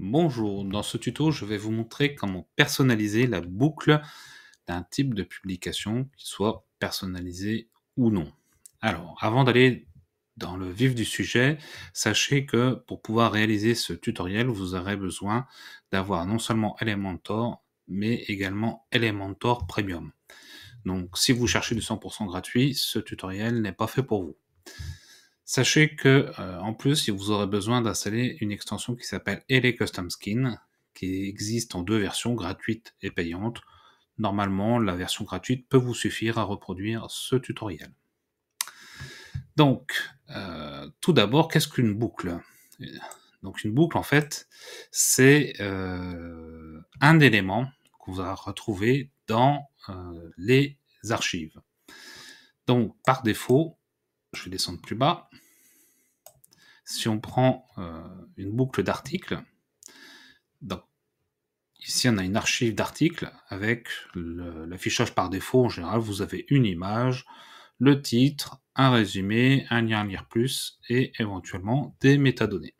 Bonjour, dans ce tuto je vais vous montrer comment personnaliser la boucle d'un type de publication, qu'il soit personnalisé ou non. Alors, avant d'aller dans le vif du sujet, sachez que pour pouvoir réaliser ce tutoriel, vous aurez besoin d'avoir non seulement Elementor, mais également Elementor Premium. Donc si vous cherchez du 100% gratuit, ce tutoriel n'est pas fait pour vous. Sachez que euh, en plus, vous aurez besoin d'installer une extension qui s'appelle LA Custom Skin, qui existe en deux versions, gratuite et payante. Normalement, la version gratuite peut vous suffire à reproduire ce tutoriel. Donc, euh, tout d'abord, qu'est-ce qu'une boucle Donc, une boucle, en fait, c'est euh, un élément qu'on va retrouver dans les archives. Donc, par défaut, je vais descendre plus bas. Si on prend euh, une boucle d'articles, ici on a une archive d'articles avec l'affichage par défaut. En général, vous avez une image, le titre, un résumé, un lien à lire plus et éventuellement des métadonnées.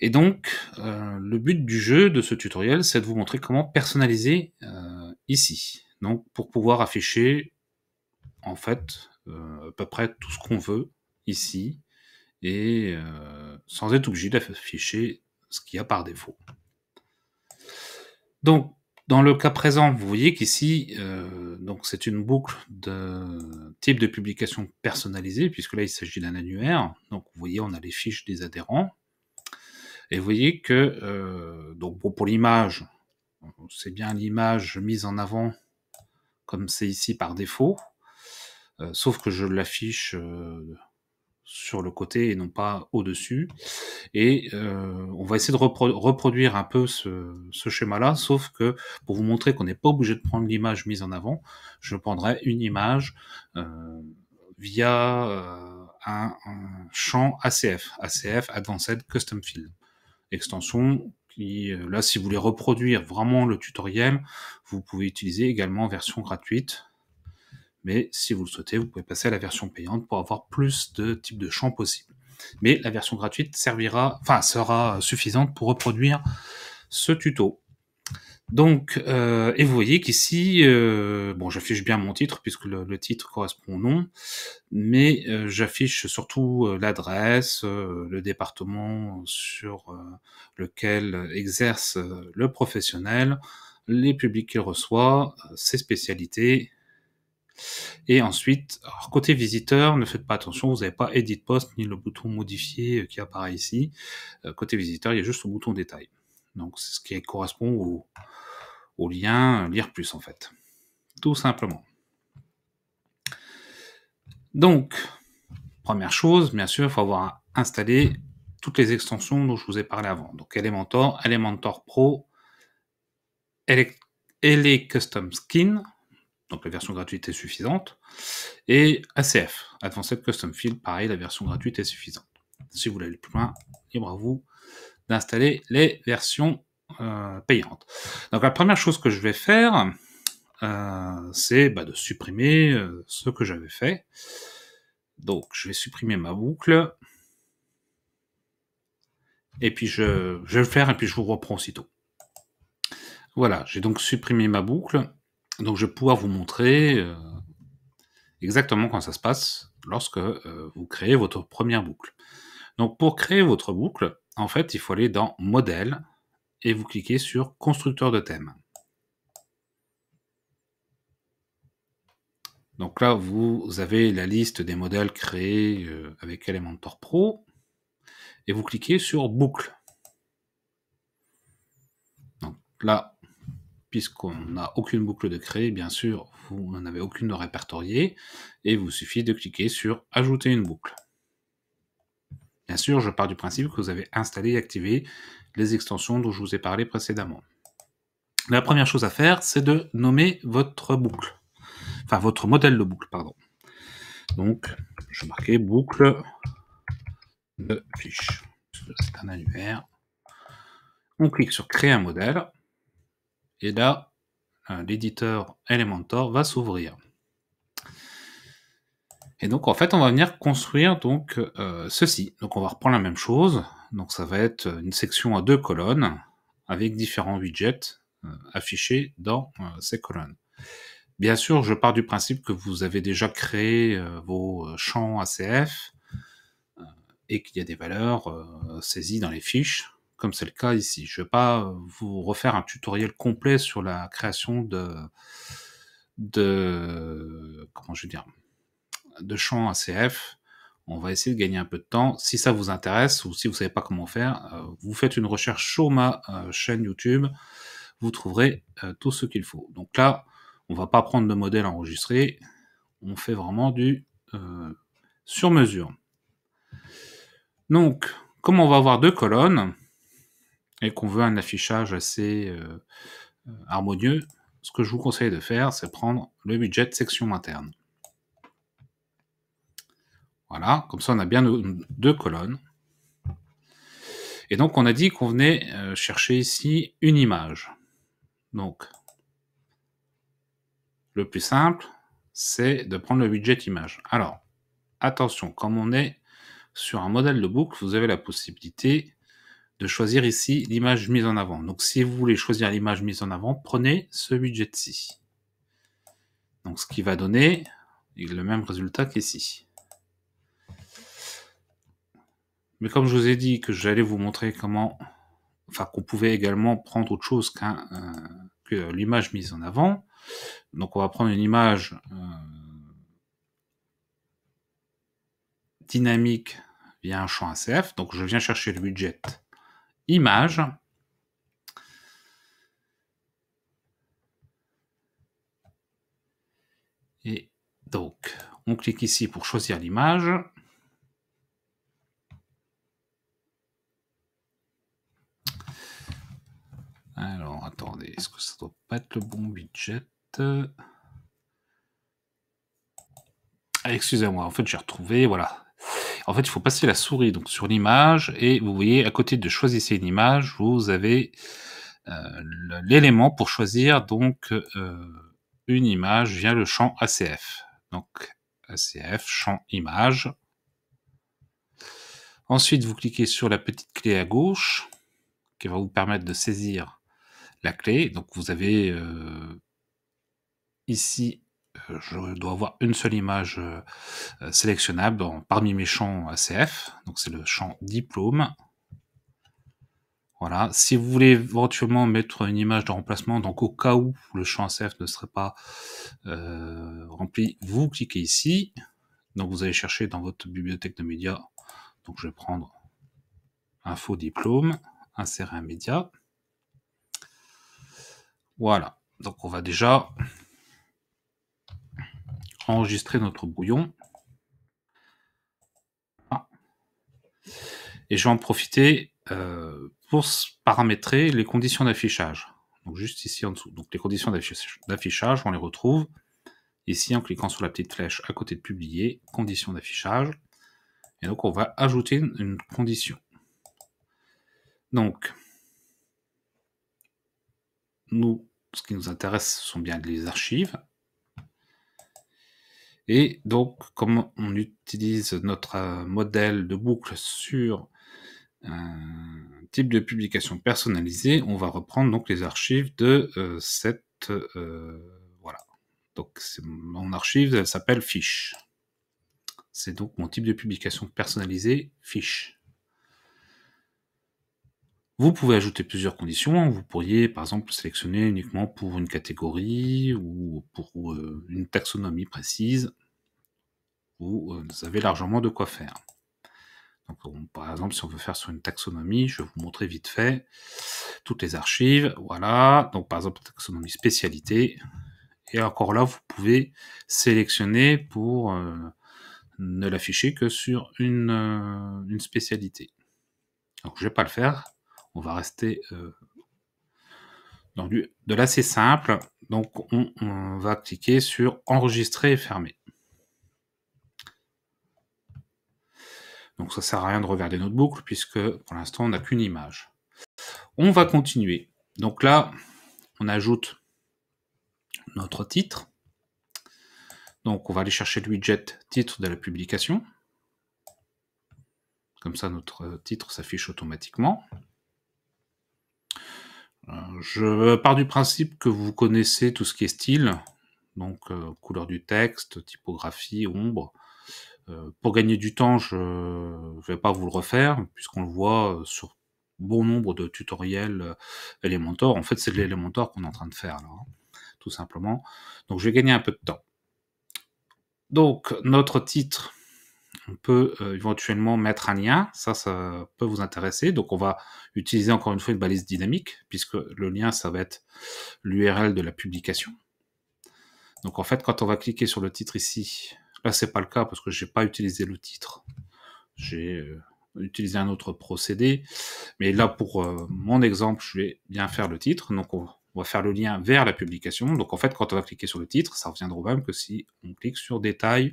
Et donc, euh, le but du jeu, de ce tutoriel, c'est de vous montrer comment personnaliser euh, ici. Donc, pour pouvoir afficher, en fait, euh, à peu près tout ce qu'on veut ici et euh, sans être obligé d'afficher ce qu'il y a par défaut. Donc, dans le cas présent, vous voyez qu'ici, euh, c'est une boucle de type de publication personnalisée, puisque là il s'agit d'un annuaire. Donc vous voyez, on a les fiches des adhérents. Et vous voyez que donc pour l'image, c'est bien l'image mise en avant comme c'est ici par défaut. Euh, sauf que je l'affiche euh, sur le côté et non pas au-dessus. Et euh, on va essayer de reproduire un peu ce, schéma-là, sauf que pour vous montrer qu'on n'est pas obligé de prendre l'image mise en avant, je prendrai une image via un, champ ACF, ACF Advanced Custom Field, extension là, si vous voulez reproduire vraiment le tutoriel, vous pouvez utiliser également version gratuite mais si vous le souhaitez, vous pouvez passer à la version payante pour avoir plus de types de champs possibles. Mais la version gratuite servira, enfin, sera suffisante pour reproduire ce tuto. Donc, euh, et vous voyez qu'ici, euh, bon, j'affiche bien mon titre puisque le, titre correspond au nom, mais euh, j'affiche surtout l'adresse, le département sur lequel exerce le professionnel, les publics qu'il reçoit, ses spécialités, et ensuite, côté visiteur, ne faites pas attention, vous n'avez pas Edit Post ni le bouton modifier euh, qui apparaît ici. Euh, côté visiteur, il y a juste le bouton détail. Donc c'est ce qui correspond au, lien euh, lire plus en fait. Tout simplement. Donc, première chose, bien sûr, il faut avoir installé toutes les extensions dont je vous ai parlé avant. Donc Elementor, Elementor Pro, Ele, Custom Skin, donc la version gratuite est suffisante. Et ACF, Advanced Custom Field, pareil, la version gratuite est suffisante. Si vous voulez plus loin, libre à vous d'installer les versions euh, payantes. Donc la première chose que je vais faire, euh, c'est bah, de supprimer euh, ce que j'avais fait. Donc je vais supprimer ma boucle. Et puis je, je vais le faire et puis je vous reprends aussitôt. Voilà, j'ai donc supprimé ma boucle. Donc je vais pouvoir vous montrer euh, exactement quand ça se passe lorsque euh, vous créez votre première boucle. Donc pour créer votre boucle, en fait, il faut aller dans Modèles et vous cliquez sur Constructeur de thème. Donc là, vous avez la liste des modèles créés euh, avec Elementor Pro et vous cliquez sur Boucle. Donc là, puisqu'on n'a aucune boucle de créer, bien sûr, vous n'en avez aucune de répertoriée, et il vous suffit de cliquer sur Ajouter une boucle. Bien sûr, je pars du principe que vous avez installé et activé les extensions dont je vous ai parlé précédemment. La première chose à faire, c'est de nommer votre boucle. Enfin, votre modèle de boucle, pardon. Donc, je marquer « boucle de fiche. C'est un annuaire. On clique sur créer un modèle. Et là, l'éditeur Elementor va s'ouvrir. Et donc en fait, on va venir construire donc euh, ceci. Donc on va reprendre la même chose. Donc ça va être une section à deux colonnes avec différents widgets euh, affichés dans euh, ces colonnes. Bien sûr, je pars du principe que vous avez déjà créé vos champs ACF et qu'il y a des valeurs saisies dans les fiches comme c'est le cas ici. Je ne vais pas euh, vous refaire un tutoriel complet sur la création de, de comment je veux dire, de champs ACF. On va essayer de gagner un peu de temps. Si ça vous intéresse ou si vous ne savez pas comment faire, euh, vous faites une recherche sur ma euh, chaîne YouTube. Vous trouverez tout ce qu'il faut. Donc là, on va pas prendre de modèle enregistré. On fait vraiment du sur mesure. Donc, comme on va avoir deux colonnes, et qu'on veut un affichage assez euh, harmonieux, ce que je vous conseille de faire, c'est prendre le widget section interne. Voilà, comme ça on a bien deux colonnes. Et donc on a dit qu'on venait euh, chercher ici une image. Donc le plus simple, c'est de prendre le widget image. Alors attention, comme on est sur un modèle de boucle, vous avez la possibilité de choisir ici l'image mise en avant. Donc si vous voulez choisir l'image mise en avant, prenez ce widget-ci. Donc ce qui va donner le même résultat qu'ici. Mais comme je vous ai dit que j'allais vous montrer comment, enfin qu'on pouvait également prendre autre chose qu'un euh, que l'image mise en avant. Donc on va prendre une image euh, dynamique via un champ ACF. Donc je viens chercher le widget image. Et donc, on clique ici pour choisir l'image. Alors, attendez, est-ce que ça doit pas être le bon budget ah, Excusez-moi, en fait, j'ai retrouvé, voilà, en fait, il faut passer la souris donc sur l'image et vous voyez à côté de choisissez une image, vous avez euh, l'élément pour choisir donc euh, une image via le champ ACF. Donc ACF champ image. Ensuite, vous cliquez sur la petite clé à gauche qui va vous permettre de saisir la clé. Donc vous avez euh, ici je dois avoir une seule image euh, euh, sélectionnable parmi mes champs ACF. Donc c'est le champ diplôme. Voilà. Si vous voulez éventuellement mettre une image de remplacement, donc au cas où le champ ACF ne serait pas euh, rempli, vous cliquez ici. Donc vous allez chercher dans votre bibliothèque de médias. Donc je vais prendre info diplôme, insérer un média. Voilà. Donc on va déjà enregistrer notre brouillon. Ah. Et je vais en profiter euh, pour paramétrer les conditions d'affichage. Donc juste ici en dessous. Donc les conditions d'affichage, on les retrouve ici en cliquant sur la petite flèche à côté de publier, conditions d'affichage. Et donc on va ajouter une condition. Donc, nous, ce qui nous intéresse, ce sont bien les archives. Et donc, comme on utilise notre euh, modèle de boucle sur euh, un type de publication personnalisée, on va reprendre donc les archives de euh, cette voilà. Donc mon archive, elle s'appelle fiche. C'est donc mon type de publication personnalisée fiche. Vous pouvez ajouter plusieurs conditions. Vous pourriez, par exemple, sélectionner uniquement pour une catégorie ou pour euh, une taxonomie précise. Euh, vous, avez largement de quoi faire. Donc, par exemple, si on veut faire sur une taxonomie, je vais vous montrer vite fait toutes les archives. Voilà. Donc, par exemple, taxonomie spécialité. Et encore là, vous pouvez sélectionner pour euh, ne l'afficher que sur une, une spécialité. Donc, je ne vais pas le faire on va rester euh, dans du, de l'assez simple. Donc on, va cliquer sur enregistrer et fermer. Donc ça sert à rien de regarder notre boucle puisque pour l'instant on n'a qu'une image. On va continuer. Donc là, on ajoute notre titre. Donc on va aller chercher le widget titre de la publication. Comme ça, notre euh, titre s'affiche automatiquement. Je pars du principe que vous connaissez tout ce qui est style, donc euh, couleur du texte, typographie, ombre. Euh, pour gagner du temps, je ne vais pas vous le refaire, puisqu'on le voit euh, sur bon nombre de tutoriels Elementor. En fait, c'est de l'Elementor qu'on est en train de faire, hein, tout simplement. Donc, je vais gagner un peu de temps. Donc, notre titre, on peut euh, éventuellement mettre un lien, ça, ça peut vous intéresser. Donc, on va utiliser encore une fois une balise dynamique, puisque le lien, ça va être l'URL de la publication. Donc, en fait, quand on va cliquer sur le titre ici, là, c'est pas le cas parce que j'ai pas utilisé le titre. J'ai euh, utilisé un autre procédé. Mais là, pour euh, mon exemple, je vais bien faire le titre. Donc, on, va faire le lien vers la publication. Donc, en fait, quand on va cliquer sur le titre, ça reviendra au même que si on clique sur détail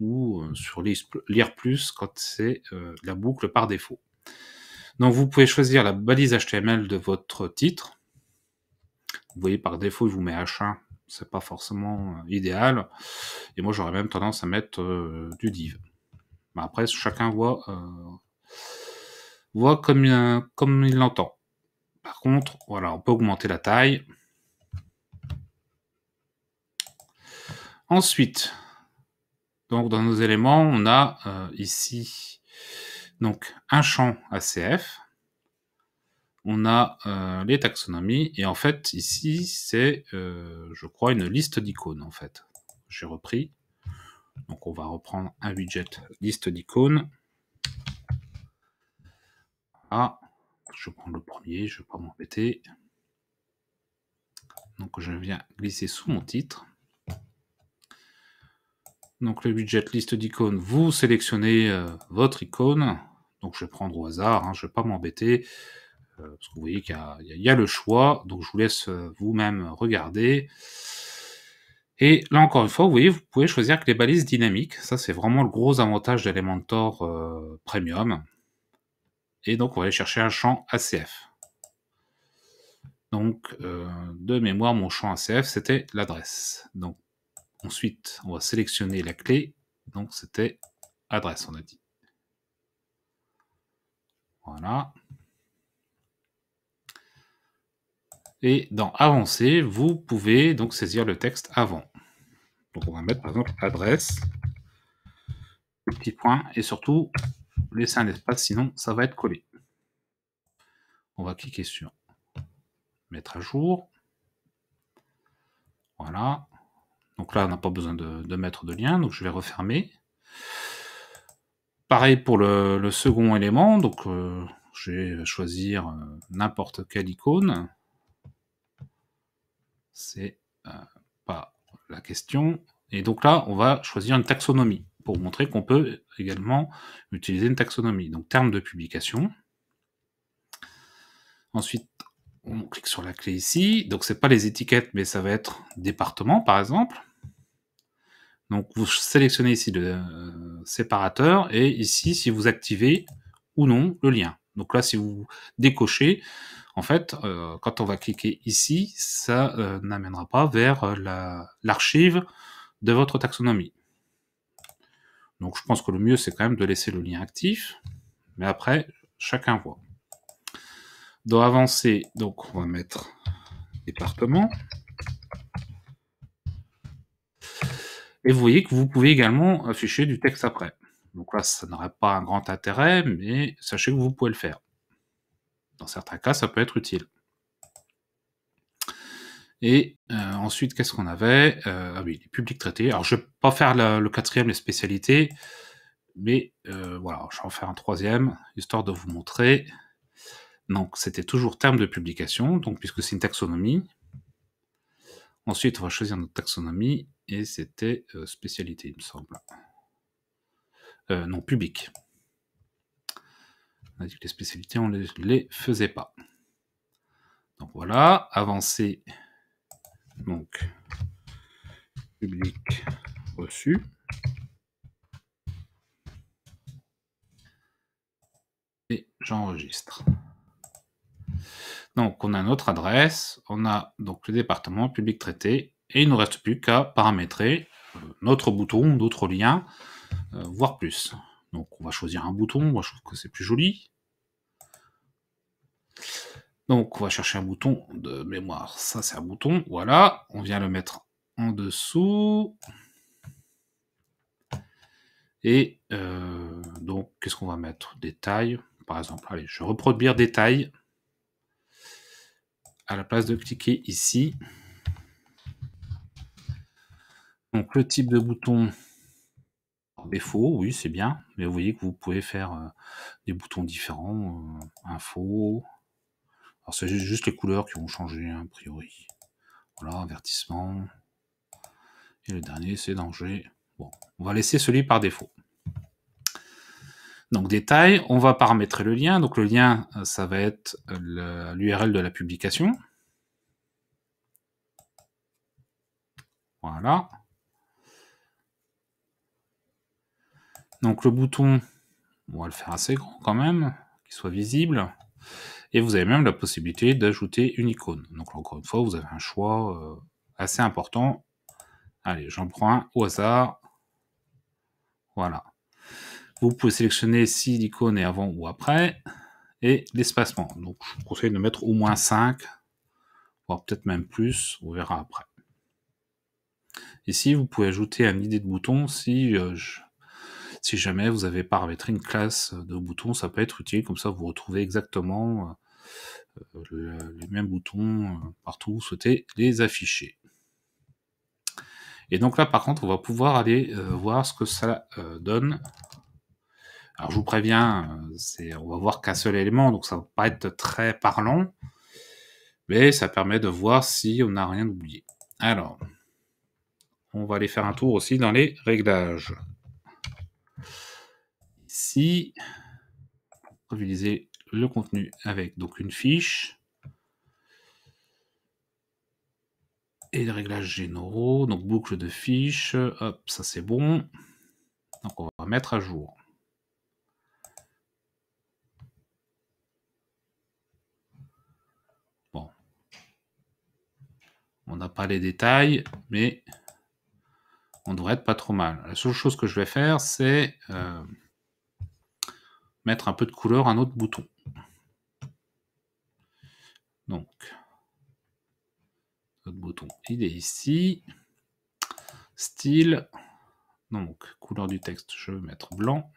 ou euh, sur lire plus quand c'est euh, la boucle par défaut. Donc vous pouvez choisir la balise HTML de votre titre. Vous voyez par défaut il vous met H1, c'est pas forcément euh, idéal. Et moi j'aurais même tendance à mettre du div. Mais après chacun voit voit comme comme il l'entend. Par contre voilà on peut augmenter la taille. Ensuite, donc dans nos éléments, on a euh, ici donc un champ ACF, on a euh, les taxonomies, et en fait ici c'est, euh, je crois, une liste d'icônes en fait. J'ai repris. Donc on va reprendre un widget liste d'icônes. Ah, je prends le premier, je ne vais pas m'embêter. Donc je viens glisser sous mon titre. Donc le budget liste d'icônes, vous sélectionnez euh, votre icône. Donc je vais prendre au hasard, hein, je ne vais pas m'embêter. Euh, parce que vous voyez qu'il y, a le choix. Donc je vous laisse euh, vous-même regarder. Et là encore une fois, vous voyez, vous pouvez choisir que les balises dynamiques. Ça, c'est vraiment le gros avantage d'Elementor Premium. Et donc on va aller chercher un champ ACF. Donc de mémoire, mon champ ACF, c'était l'adresse. Donc Ensuite, on va sélectionner la clé. Donc, c'était adresse, on a dit. Voilà. Et dans avancer, vous pouvez donc saisir le texte avant. Donc, on va mettre par exemple adresse, petit point, et surtout laisser un espace, sinon ça va être collé. On va cliquer sur mettre à jour. Voilà. Donc là, on n'a pas besoin de, mettre de lien, donc je vais refermer. Pareil pour le, second élément, donc euh, je vais choisir euh, n'importe quelle icône. C'est euh, pas la question. Et donc là, on va choisir une taxonomie pour montrer qu'on peut également utiliser une taxonomie. Donc terme de publication. Ensuite, on clique sur la clé ici. Donc, ce pas les étiquettes, mais ça va être département, par exemple. Donc, vous sélectionnez ici le euh, séparateur et ici, si vous activez ou non le lien. Donc là, si vous décochez, en fait, euh, quand on va cliquer ici, ça euh, n'amènera pas vers l'archive de votre taxonomie. Donc, je pense que le mieux, c'est quand même de laisser le lien actif. Mais après, chacun voit. Dans avancer, donc on va mettre département. Et vous voyez que vous pouvez également afficher du texte après. Donc là, ça n'aurait pas un grand intérêt, mais sachez que vous pouvez le faire. Dans certains cas, ça peut être utile. Et euh, ensuite, qu'est-ce qu'on avait euh, Ah oui, les publics traités. Alors, je ne vais pas faire le quatrième, les spécialités, mais euh, voilà, je vais en faire un troisième, histoire de vous montrer. Donc, c'était toujours terme de publication, donc puisque c'est une taxonomie. Ensuite, on va choisir notre taxonomie, et c'était euh, spécialité, il me semble. Euh, non, public. On a dit que les spécialités, on ne les, les, faisait pas. Donc voilà, avancer. Donc, public reçu. Et j'enregistre. Donc, on a notre adresse, on a donc le département public traité, et il ne nous reste plus qu'à paramétrer euh, notre bouton, d'autres liens, euh, voire plus. Donc, on va choisir un bouton, moi je trouve que c'est plus joli. Donc, on va chercher un bouton de mémoire. Ça, c'est un bouton. Voilà. On vient le mettre en dessous. Et euh, donc, qu'est-ce qu'on va mettre Détail. Par exemple, allez, je vais reproduire détail à la place de cliquer ici. Donc le type de bouton par défaut, oui c'est bien, mais vous voyez que vous pouvez faire euh, des boutons différents, euh, info. Alors c'est juste les couleurs qui ont changé hein, a priori. Voilà, avertissement. Et le dernier c'est danger. Bon, on va laisser celui par défaut détail, on va paramétrer le lien. Donc le lien, euh, ça va être euh, l'URL de la publication. Voilà. Donc le bouton, on va le faire assez grand quand même, qu'il soit visible. Et vous avez même la possibilité d'ajouter une icône. Donc encore une fois, vous avez un choix euh, assez important. Allez, j'en prends un au hasard. Voilà. Vous pouvez sélectionner si l'icône est avant ou après et l'espacement. Donc je vous conseille de mettre au moins 5, voire peut-être même plus, on verra après. Ici, vous pouvez ajouter un idée de bouton euh, si, jamais vous avez paramétré une classe de boutons, ça peut être utile, comme ça vous retrouvez exactement euh, les mêmes boutons euh, partout où vous souhaitez les afficher. Et donc là, par contre, on va pouvoir aller voir ce que ça donne alors je vous préviens, euh, c'est, on va voir qu'un seul élément, donc ça va pas être très parlant, mais ça permet de voir si on n'a rien oublié. Alors, on va aller faire un tour aussi dans les réglages. Ici, utiliser le contenu avec donc une fiche et les réglages généraux, donc boucle de fiche, hop, ça c'est bon. Donc on va mettre à jour. On n'a pas les détails, mais on devrait être pas trop mal. La seule chose que je vais faire, c'est euh, mettre un peu de couleur à notre bouton. Donc, notre bouton, il est ici. Style. Donc, couleur du texte, je vais mettre blanc.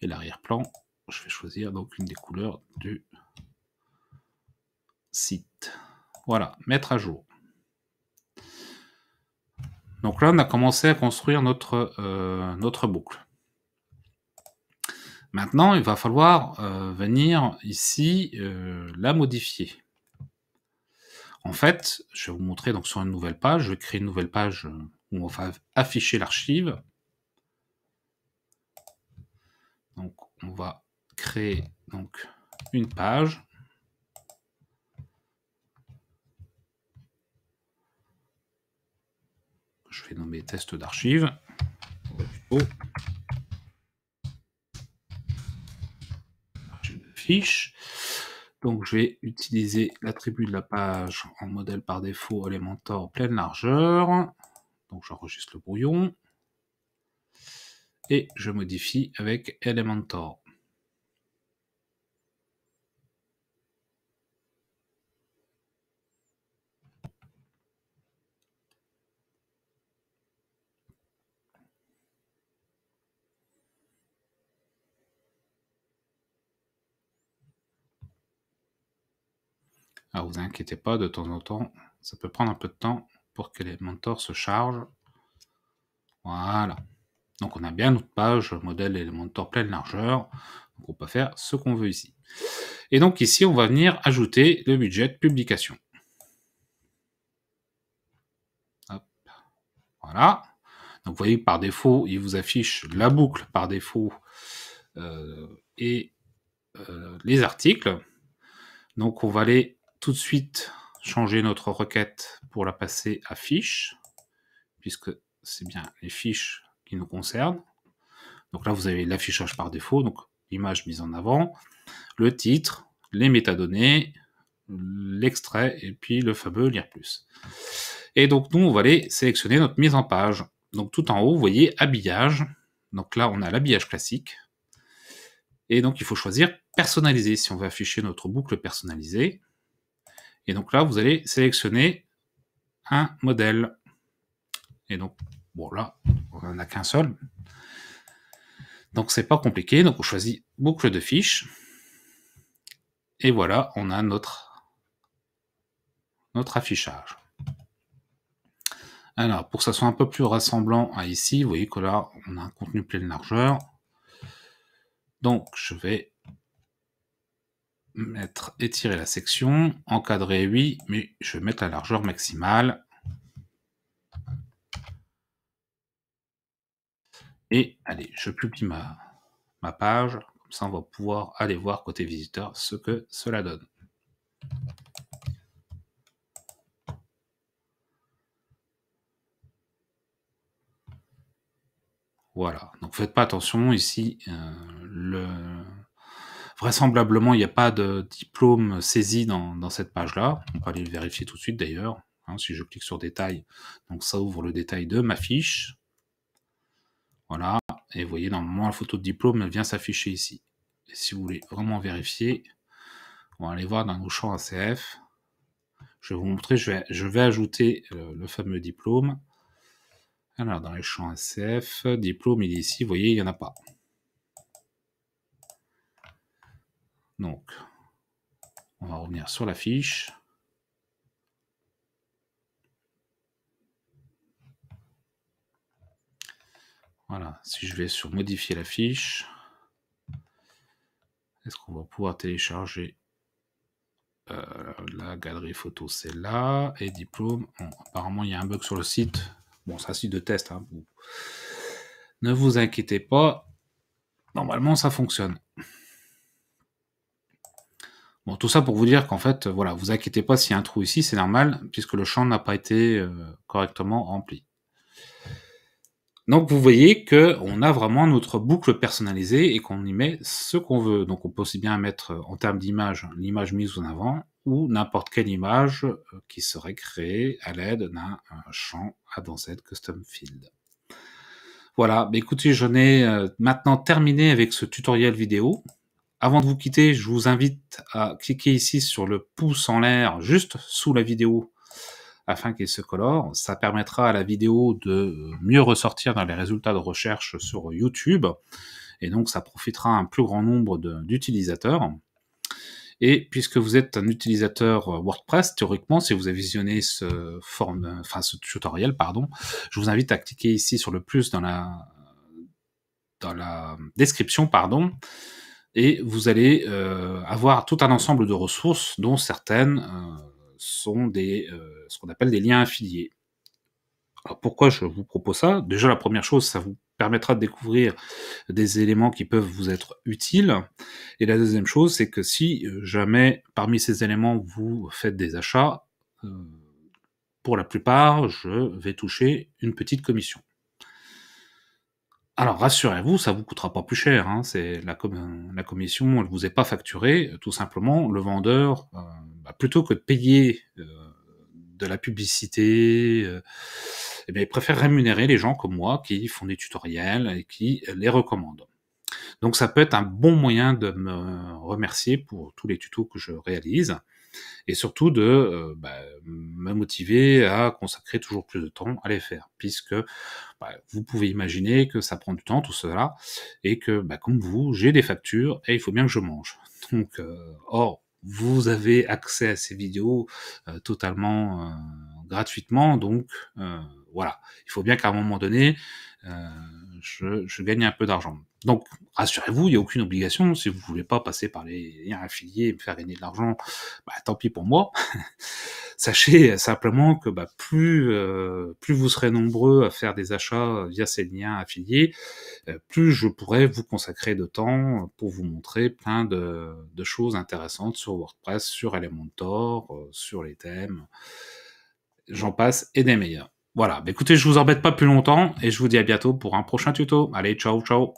Et l'arrière-plan, je vais choisir donc une des couleurs du site. Voilà, mettre à jour. Donc là, on a commencé à construire notre, euh, boucle. Maintenant, il va falloir euh, venir ici euh, la modifier. En fait, je vais vous montrer donc sur une nouvelle page. Je vais créer une nouvelle page où on va afficher l'archive. Donc, on va créer donc une page je vais nommer test d'archive. d'archives. Oh. fiche. Donc je vais utiliser l'attribut de la page en modèle par défaut Elementor pleine largeur. Donc j'enregistre le brouillon. Et je modifie avec Elementor. vous inquiétez pas, de temps en temps, ça peut prendre un peu de temps pour que les mentors se chargent. Voilà. Donc on a bien notre page modèle et mentor pleine largeur. Donc on peut faire ce qu'on veut ici. Et donc ici, on va venir ajouter le budget publication. Voilà. Donc vous voyez, par défaut, il vous affiche la boucle par défaut euh, et euh, les articles. Donc on va aller tout de suite changer notre requête pour la passer à fiche, puisque c'est bien les fiches qui nous concernent. Donc là, vous avez l'affichage par défaut, donc l'image mise en avant, le titre, les métadonnées, l'extrait et puis le fameux lire plus. Et donc nous, on va aller sélectionner notre mise en page. Donc tout en haut, vous voyez habillage. Donc là, on a l'habillage classique. Et donc il faut choisir personnaliser si on veut afficher notre boucle personnalisée. Et donc là, vous allez sélectionner un modèle. Et donc, bon là, on a qu'un seul. Donc c'est pas compliqué. Donc on choisit boucle de fiches. Et voilà, on a notre, notre affichage. Alors, pour que ça soit un peu plus rassemblant à ici, vous voyez que là, on a un contenu plein de largeur. Donc, je vais mettre étirer la section, encadrer oui, mais je vais mettre la largeur maximale. Et allez, je publie ma, page, comme ça on va pouvoir aller voir côté visiteur ce que cela donne. Voilà, donc faites pas attention ici, euh, le, Vraisemblablement, il n'y a pas de diplôme saisi dans, cette page-là. On va aller le vérifier tout de suite d'ailleurs. Hein, si je clique sur détail, donc ça ouvre le détail de ma fiche. Voilà. Et vous voyez, normalement, la photo de diplôme vient s'afficher ici. si vous voulez vraiment vérifier, on va aller voir dans nos champs ACF. Je vais vous montrer, je vais, ajouter euh, le, fameux diplôme. Alors, dans les champs ACF, diplôme, il est ici, vous voyez, il n'y en a pas. Donc, on va revenir sur la fiche. Voilà, si je vais sur modifier la fiche, est-ce qu'on va pouvoir télécharger euh, la galerie photo, c'est là, et diplôme. apparemment, il y a un bug sur le site. Bon, ça, site de test. Hein. Ne vous inquiétez pas, normalement, ça fonctionne. Bon, tout ça pour vous dire qu'en fait, voilà, vous inquiétez pas s'il y a un trou ici, c'est normal, puisque le champ n'a pas été euh, correctement rempli. Donc vous voyez qu'on a vraiment notre boucle personnalisée et qu'on y met ce qu'on veut. Donc on peut aussi bien mettre en termes d'image l'image mise en avant ou n'importe quelle image euh, qui serait créée à l'aide d'un champ Advanced Custom Field. Voilà, bah, écoutez, j'en ai euh, maintenant terminé avec ce tutoriel vidéo. Avant de vous quitter, je vous invite à cliquer ici sur le pouce en l'air juste sous la vidéo afin qu'il se colore. Ça permettra à la vidéo de mieux ressortir dans les résultats de recherche sur YouTube. Et donc, ça profitera à un plus grand nombre d'utilisateurs. Et puisque vous êtes un utilisateur WordPress, théoriquement, si vous avez visionné ce, forme, enfin, ce tutoriel, pardon, je vous invite à cliquer ici sur le plus dans la, dans la description, pardon, et vous allez euh, avoir tout un ensemble de ressources dont certaines euh, sont des euh, ce qu'on appelle des liens affiliés. Alors pourquoi je vous propose ça Déjà la première chose, ça vous permettra de découvrir des éléments qui peuvent vous être utiles. Et la deuxième chose, c'est que si jamais parmi ces éléments vous faites des achats, pour la plupart, je vais toucher une petite commission. Alors rassurez-vous, ça vous coûtera pas plus cher. Hein. C'est la, commission, elle vous est pas facturée. Tout simplement, le vendeur, euh, bah, plutôt que de payer euh, de la publicité, euh, eh il préfère rémunérer les gens comme moi qui font des tutoriels et qui les recommandent. Donc ça peut être un bon moyen de me remercier pour tous les tutos que je réalise et surtout de euh, bah, me motiver à consacrer toujours plus de temps à les faire, puisque bah, vous pouvez imaginer que ça prend du temps tout cela, et que bah, comme vous, j'ai des factures et il faut bien que je mange. Donc, euh, or, vous avez accès à ces vidéos euh, totalement gratuitement, donc voilà, il faut bien qu'à un moment donné, je gagne un peu d'argent. Donc, rassurez-vous, il n'y a aucune obligation. Si vous ne voulez pas passer par les liens affiliés et me faire gagner de l'argent, bah, tant pis pour moi. Sachez simplement que bah, plus, euh, plus vous serez nombreux à faire des achats via ces liens affiliés, euh, plus je pourrai vous consacrer de temps pour vous montrer plein de, choses intéressantes sur WordPress, sur Elementor, euh, sur les thèmes. J'en passe et des meilleurs. Voilà, bah, écoutez, je vous embête pas plus longtemps et je vous dis à bientôt pour un prochain tuto. Allez, ciao, ciao